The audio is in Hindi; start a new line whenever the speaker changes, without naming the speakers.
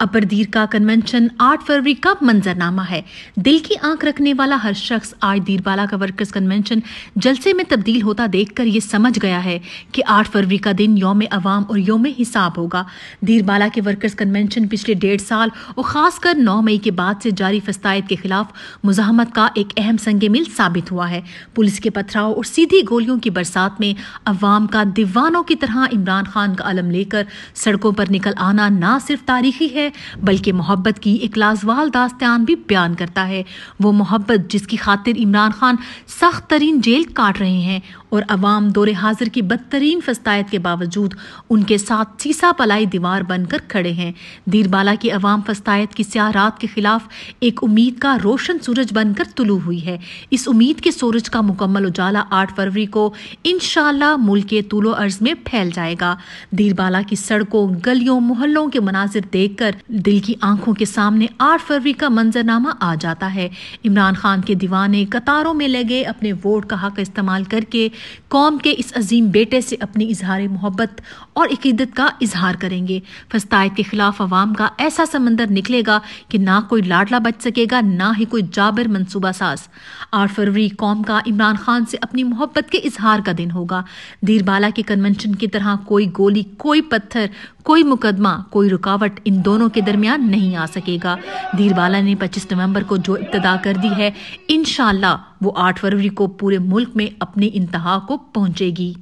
अपरदीर का कन्वेंशन 8 फरवरी का मंजरनामा है दिल की आंख रखने वाला हर शख्स आज दीरबाला का वर्कर्स कन्वेंशन जलसे में तब्दील होता देखकर ये समझ गया है कि 8 फरवरी का दिन योम अवाम और योम हिसाब होगा दीरबाला के वर्कर्स कन्वेंशन पिछले डेढ़ साल और ख़ासकर नौ मई के बाद से जारी फस्तायत के खिलाफ मुजामत का एक अहम संग मिल साबित हुआ है पुलिस के पथराव और सीधी गोलियों की बरसात में अवाम का दीवानों की तरह इमरान खान का अलम लेकर सड़कों पर निकल आना ना सिर्फ तारीखी है बल्कि मोहब्बत की एक लाजवाल दास्तान भी बयान करता है वो मोहब्बत जिसकी खातिर इमरान खान सख्त तरीन जेल काट रहे हैं और अवाम दौरे हाजिर की बदतरीन फस्तायत के बावजूद उनके साथ सीसा पलाई दीवार बनकर खड़े हैं दीरबाला की अवाम फस्तायत की स्याह रात के खिलाफ एक उम्मीद का रोशन सूरज बनकर तुलू हुई है इस उम्मीद के सूरज का मुकम्मल उजाला आठ फरवरी को इन मुल्क के तुलो अर्ज में फैल जाएगा दीरबाला की सड़कों गलियों मोहल्लों के मनाजिर देख कर दिल की आंखों के सामने 8 फरवरी का मंजरनामा आ जाता है इमरान खान के दीवाने कतारों में लगे अपने वोट का हक इस्तेमाल करके कौम के इस अजीम बेटे से अपनी इजहार मोहब्बत और अकीदत का इजहार करेंगे फस्तायत के खिलाफ अवाम का ऐसा समंदर निकलेगा कि ना कोई लाडला बच सकेगा ना ही कोई जाबिर मनसूबा साज आठ फरवरी कौम का इमरान खान से अपनी मोहब्बत के इजहार का दिन होगा दीरबाला के कन्वेंशन की तरह कोई गोली कोई पत्थर कोई मुकदमा कोई रुकावट इन दोनों के दरमियान नहीं आ सकेगा धीरवाला ने 25 नवंबर को जो इब्तदा कर दी है इन वो 8 फरवरी को पूरे मुल्क में अपने इंतहा को पहुंचेगी